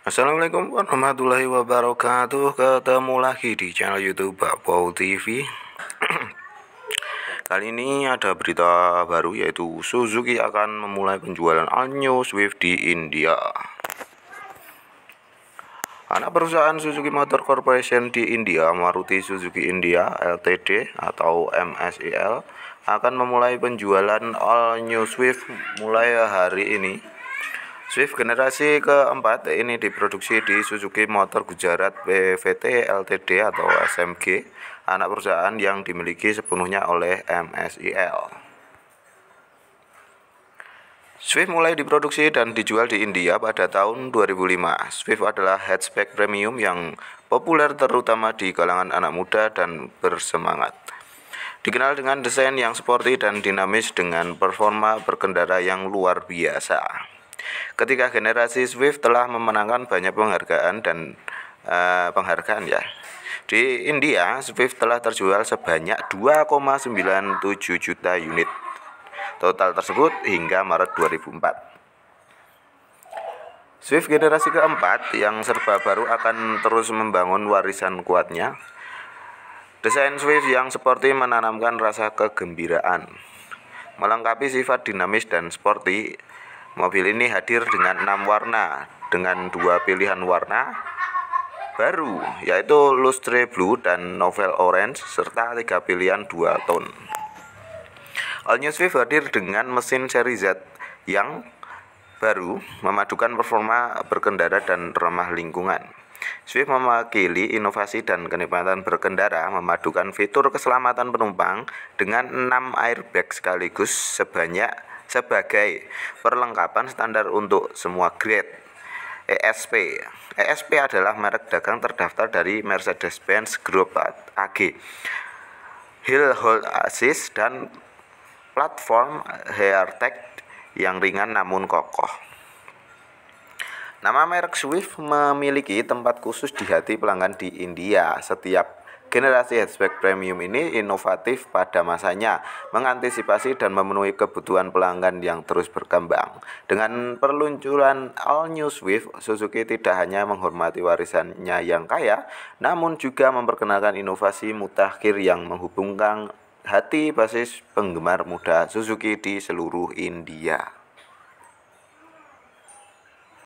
Assalamualaikum warahmatullahi wabarakatuh Ketemu lagi di channel youtube Pau TV Kali ini ada berita baru yaitu Suzuki akan memulai penjualan All-New Swift di India Anak perusahaan Suzuki Motor Corporation di India, Maruti Suzuki India LTD atau MSIL akan memulai penjualan All New Swift mulai hari ini Swift generasi keempat ini diproduksi di Suzuki Motor Gujarat PVT Ltd atau SMG, anak perusahaan yang dimiliki sepenuhnya oleh MSIL. Swift mulai diproduksi dan dijual di India pada tahun 2005. Swift adalah hatchback premium yang populer terutama di kalangan anak muda dan bersemangat. Dikenal dengan desain yang sporty dan dinamis dengan performa berkendara yang luar biasa. Ketika generasi Swift telah memenangkan banyak penghargaan dan uh, penghargaan ya. Di India, Swift telah terjual sebanyak 2,97 juta unit. Total tersebut hingga Maret 2004. Swift generasi keempat yang serba baru akan terus membangun warisan kuatnya. Desain Swift yang sporty menanamkan rasa kegembiraan, melengkapi sifat dinamis dan sporty, Mobil ini hadir dengan enam warna dengan dua pilihan warna baru yaitu lustre blue dan novel orange serta tiga pilihan dua tone. All New Swift hadir dengan mesin seri Z yang baru memadukan performa berkendara dan ramah lingkungan. Swift mewakili inovasi dan kenikmatan berkendara memadukan fitur keselamatan penumpang dengan 6 airbag sekaligus sebanyak sebagai perlengkapan standar untuk semua grade. ESP. ESP adalah merek dagang terdaftar dari Mercedes-Benz Group AG. Hill Hold Assist dan platform HRTech yang ringan namun kokoh. Nama merek Swift memiliki tempat khusus di hati pelanggan di India. Setiap Generasi hatchback premium ini inovatif pada masanya, mengantisipasi dan memenuhi kebutuhan pelanggan yang terus berkembang. Dengan peluncuran All New Swift, Suzuki tidak hanya menghormati warisannya yang kaya, namun juga memperkenalkan inovasi mutakhir yang menghubungkan hati basis penggemar muda Suzuki di seluruh India.